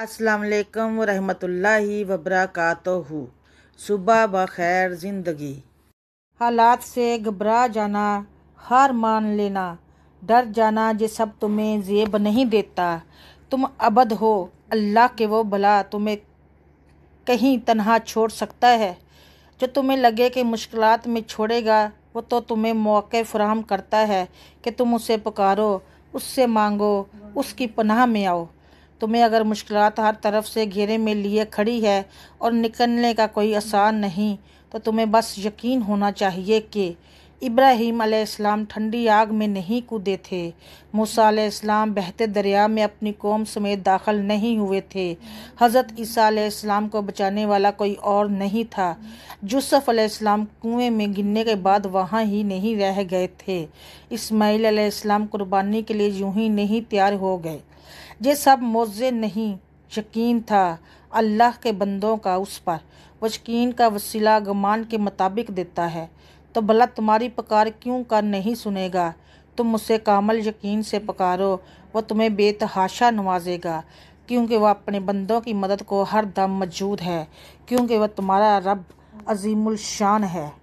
असलकम वरहमतुल्लाहि वबरकू सुबह खैर ज़िंदगी हालात से घबरा जाना हार मान लेना डर जाना ये सब तुम्हें जेब नहीं देता तुम अबद हो अल्लाह के वो भला तुम्हें कहीं तनहा छोड़ सकता है जो तुम्हें लगे कि मुश्किलात में छोड़ेगा वो तो तुम्हें मौके फ्राहम करता है कि तुम उसे पुकारो उससे मांगो उसकी पनाह में आओ तुम्हें अगर मुश्किल हर तरफ से घेरे में लिए खड़ी है और निकलने का कोई आसान नहीं तो तुम्हें बस यकीन होना चाहिए कि इब्राहिम अलैहिस्सलाम ठंडी आग में नहीं कूदे थे मूसा अलैहिस्सलाम बहते दरिया में अपनी कौम समेत दाखिल नहीं हुए थे हज़रत ईसा अलैहिस्सलाम को बचाने वाला कोई और नहीं था यूसुफ अलैहिस्सलाम कुएं में गिरने के बाद वहाँ ही नहीं रह गए थे इस्माइल अलैहिस्सलाम कुर्बानी के लिए यूं ही नहीं तैयार हो गए ये सब मोज़े नहीं यकीन था अल्लाह के बंदों का उस पर वो यकीन का वसीला गमान के मुताबिक देता है तो भला तुम्हारी पकार क्यों कर नहीं सुनेगा तुम मुझसे कामल यकीन से पकारो वह तुम्हें बेतहाशा नवाजेगा क्योंकि वह अपने बंदों की मदद को हर दम मौजूद है क्योंकि वह तुम्हारा रब अजीमुल शान है